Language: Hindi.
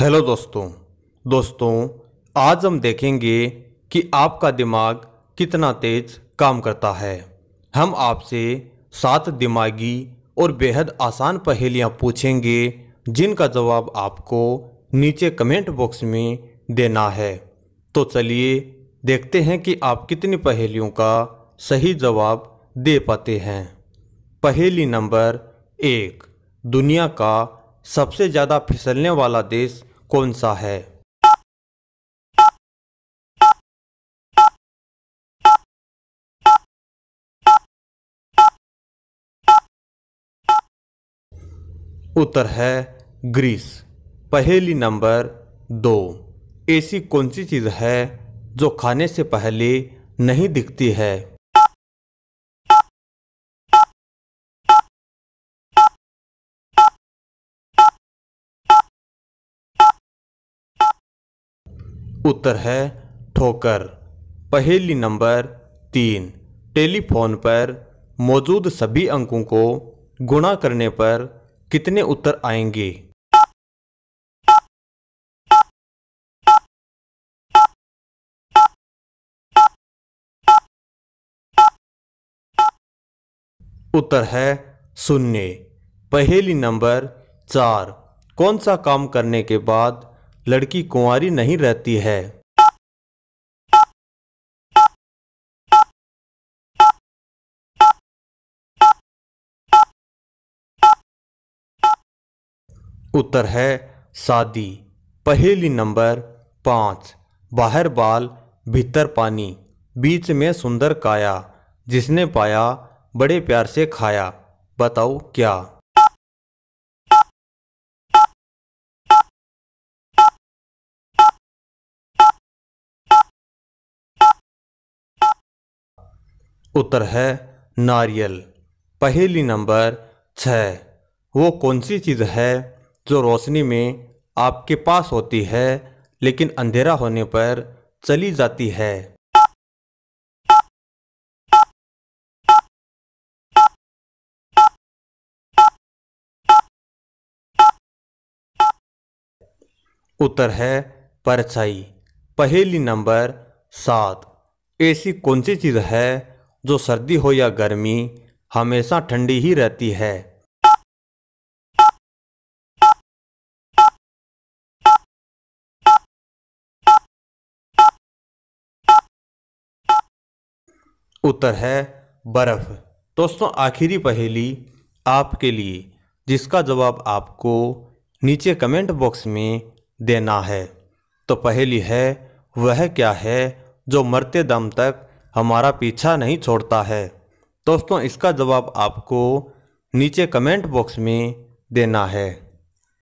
हेलो दोस्तों दोस्तों आज हम देखेंगे कि आपका दिमाग कितना तेज काम करता है हम आपसे सात दिमागी और बेहद आसान पहेलियाँ पूछेंगे जिनका जवाब आपको नीचे कमेंट बॉक्स में देना है तो चलिए देखते हैं कि आप कितनी पहेलियों का सही जवाब दे पाते हैं पहेली नंबर एक दुनिया का सबसे ज़्यादा फिसलने वाला देश कौन सा है उत्तर है ग्रीस पहेली नंबर दो ऐसी कौन सी चीज़ है जो खाने से पहले नहीं दिखती है उत्तर है ठोकर पहेली नंबर तीन टेलीफोन पर मौजूद सभी अंकों को गुणा करने पर कितने उत्तर आएंगे उत्तर है शून्य पहेली नंबर चार कौन सा काम करने के बाद लड़की कुंवारी नहीं रहती है उत्तर है शादी पहेली नंबर पांच बाहर बाल भीतर पानी बीच में सुंदर काया जिसने पाया बड़े प्यार से खाया बताओ क्या उत्तर है नारियल पहेली नंबर छः वो कौन सी चीज़ है जो रोशनी में आपके पास होती है लेकिन अंधेरा होने पर चली जाती है उत्तर है परछाई पहेली नंबर सात ऐसी कौन सी चीज़ है जो सर्दी हो या गर्मी हमेशा ठंडी ही रहती है उत्तर है बर्फ दोस्तों आखिरी पहेली आपके लिए जिसका जवाब आपको नीचे कमेंट बॉक्स में देना है तो पहेली है वह क्या है जो मरते दम तक हमारा पीछा नहीं छोड़ता है दोस्तों इसका जवाब आपको नीचे कमेंट बॉक्स में देना है